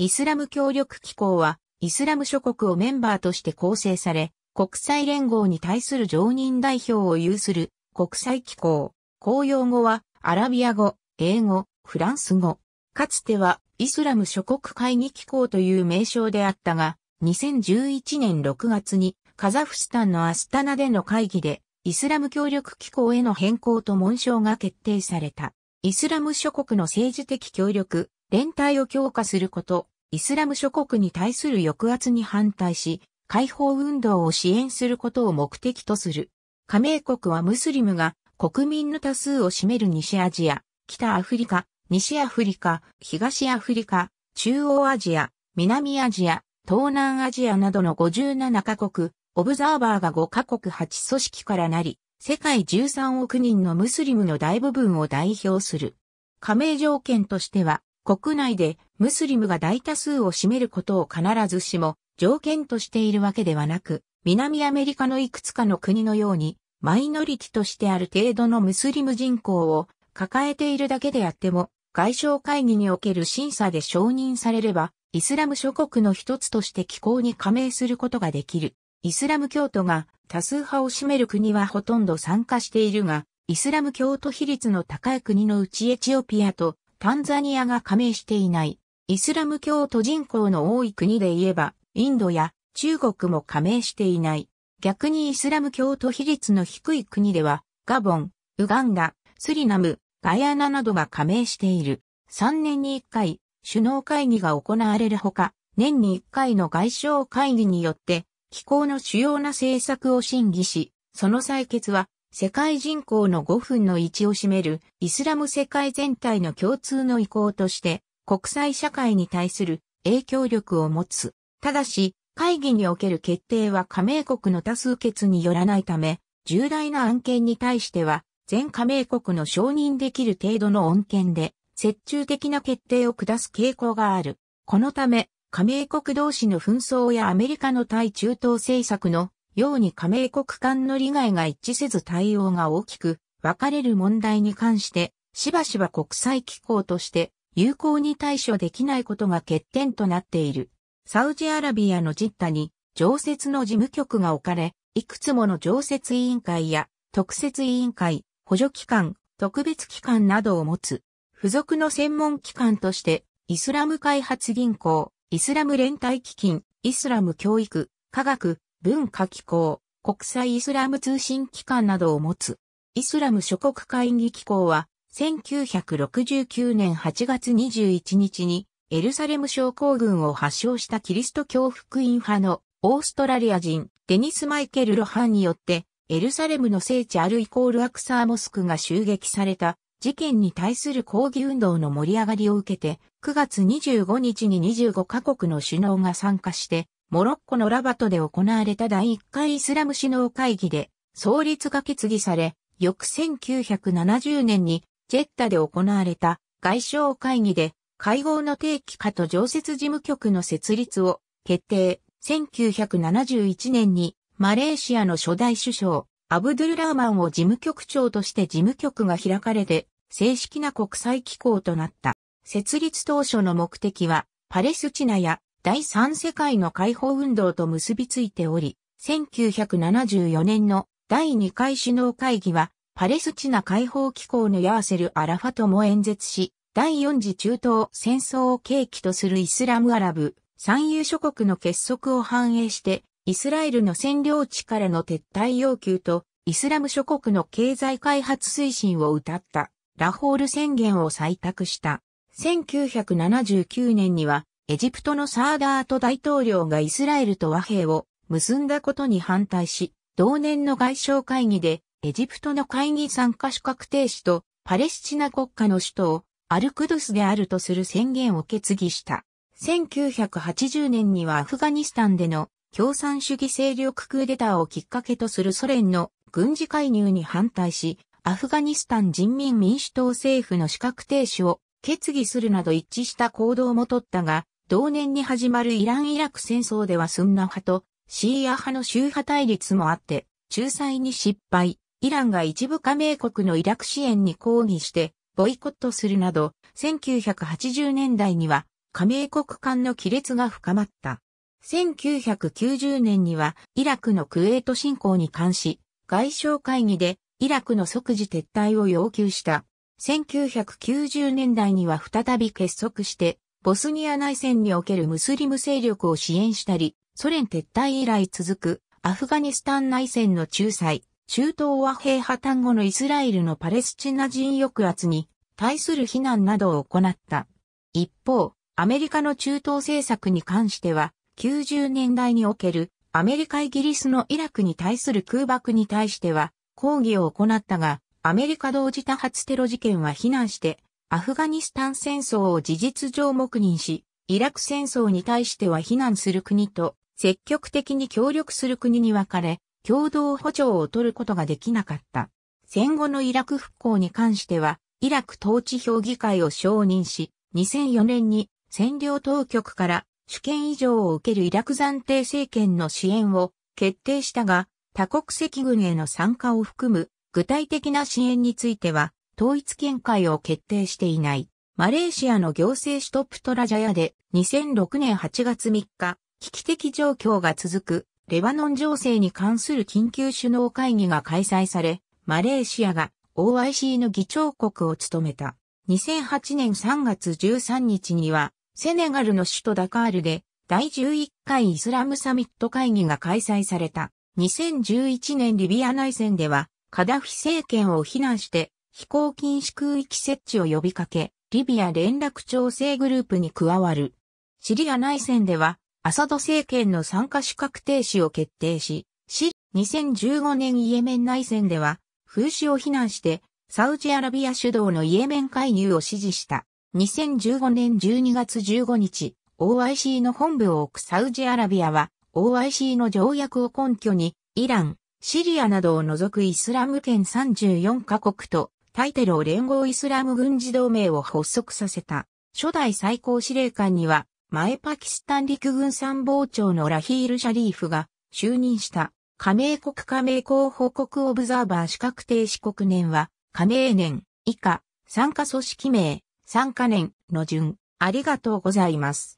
イスラム協力機構は、イスラム諸国をメンバーとして構成され、国際連合に対する常任代表を有する国際機構。公用語は、アラビア語、英語、フランス語。かつては、イスラム諸国会議機構という名称であったが、2011年6月に、カザフスタンのアスタナでの会議で、イスラム協力機構への変更と紋章が決定された。イスラム諸国の政治的協力、連帯を強化すること、イスラム諸国に対する抑圧に反対し、解放運動を支援することを目的とする。加盟国はムスリムが国民の多数を占める西アジア、北アフリカ、西アフリカ、東アフリカ、中央アジア、南アジア、東南アジアなどの57カ国、オブザーバーが5カ国8組織からなり、世界13億人のムスリムの大部分を代表する。加盟条件としては、国内でムスリムが大多数を占めることを必ずしも条件としているわけではなく、南アメリカのいくつかの国のように、マイノリティとしてある程度のムスリム人口を抱えているだけであっても、外相会議における審査で承認されれば、イスラム諸国の一つとして機構に加盟することができる。イスラム教徒が多数派を占める国はほとんど参加しているが、イスラム教徒比率の高い国のうちエチオピアとタンザニアが加盟していない。イスラム教徒人口の多い国で言えば、インドや中国も加盟していない。逆にイスラム教徒比率の低い国では、ガボン、ウガンダ、スリナム、ガヤナなどが加盟している。3年に1回、首脳会議が行われるほか、年に1回の外相会議によって、気候の主要な政策を審議し、その採決は世界人口の5分の1を占めるイスラム世界全体の共通の意向として国際社会に対する影響力を持つ。ただし、会議における決定は加盟国の多数決によらないため、重大な案件に対しては、全加盟国の承認できる程度の恩恵で、折衷的な決定を下す傾向がある。このため、加盟国同士の紛争やアメリカの対中東政策のように加盟国間の利害が一致せず対応が大きく分かれる問題に関して、しばしば国際機構として有効に対処できないことが欠点となっている。サウジアラビアのジッタに常設の事務局が置かれ、いくつもの常設委員会や特設委員会、補助機関、特別機関などを持つ、付属の専門機関として、イスラム開発銀行、イスラム連帯基金、イスラム教育、科学、文化機構、国際イスラム通信機関などを持つ、イスラム諸国会議機構は、1969年8月21日に、エルサレム症候群を発症したキリスト教福音派のオーストラリア人デニス・マイケル・ロハンによって、エルサレムの聖地アルイコールアクサーモスクが襲撃された事件に対する抗議運動の盛り上がりを受けて、9月25日に25カ国の首脳が参加して、モロッコのラバトで行われた第1回イスラム首脳会議で創立が決議され、翌1970年にジェッタで行われた外相会議で会合の定期化と常設事務局の設立を決定。1971年にマレーシアの初代首相アブドゥルラーマンを事務局長として事務局が開かれて正式な国際機構となった。設立当初の目的はパレスチナや第三世界の解放運動と結びついており、1974年の第2回首脳会議は、パレスチナ解放機構のヤーセル・アラファトも演説し、第4次中東戦争を契機とするイスラムアラブ、産油諸国の結束を反映して、イスラエルの占領地からの撤退要求と、イスラム諸国の経済開発推進を謳った、ラホール宣言を採択した。1979年には、エジプトのサーダート大統領がイスラエルと和平を結んだことに反対し、同年の外相会議で、エジプトの会議参加資格停止と、パレスチナ国家の首都をアルクドゥスであるとする宣言を決議した。1980年にはアフガニスタンでの共産主義勢力クーデターをきっかけとするソ連の軍事介入に反対し、アフガニスタン人民民主党政府の資格停止を決議するなど一致した行動も取ったが、同年に始まるイラン・イラク戦争ではスンナ派とシーア派の宗派対立もあって、仲裁に失敗、イランが一部加盟国のイラク支援に抗議して、ボイコットするなど、1980年代には加盟国間の亀裂が深まった。1990年にはイラクのクウェート侵攻に関し、外相会議でイラクの即時撤退を要求した。1990年代には再び結束してボスニア内戦におけるムスリム勢力を支援したり、ソ連撤退以来続くアフガニスタン内戦の仲裁、中東和平破綻後のイスラエルのパレスチナ人抑圧に対する非難などを行った。一方、アメリカの中東政策に関しては、90年代におけるアメリカイギリスのイラクに対する空爆に対しては抗議を行ったが、アメリカ同時多発テロ事件は非難してアフガニスタン戦争を事実上黙認し、イラク戦争に対しては非難する国と積極的に協力する国に分かれ、共同補助を取ることができなかった。戦後のイラク復興に関しては、イラク統治評議会を承認し、2004年に占領当局から主権以上を受けるイラク暫定政権の支援を決定したが、多国籍軍への参加を含む具体的な支援については、統一見解を決定していない。マレーシアの行政首都プトラジャヤで2006年8月3日、危機的状況が続くレバノン情勢に関する緊急首脳会議が開催され、マレーシアが OIC の議長国を務めた。2008年3月13日には、セネガルの首都ダカールで第11回イスラムサミット会議が開催された。2011年リビア内戦では、カダフィ政権を非難して飛行禁止空域設置を呼びかけ、リビア連絡調整グループに加わる。シリア内戦では、アサド政権の参加資格停止を決定し、し、2015年イエメン内戦では、風刺を非難して、サウジアラビア主導のイエメン介入を支持した。2015年12月15日、OIC の本部を置くサウジアラビアは、OIC の条約を根拠に、イラン、シリアなどを除くイスラム圏34カ国とタイテロ連合イスラム軍事同盟を発足させた。初代最高司令官には、前パキスタン陸軍参謀長のラヒール・シャリーフが就任した。加盟国加盟候補国オブザーバー資格停止国年は、加盟年以下、参加組織名、参加年の順。ありがとうございます。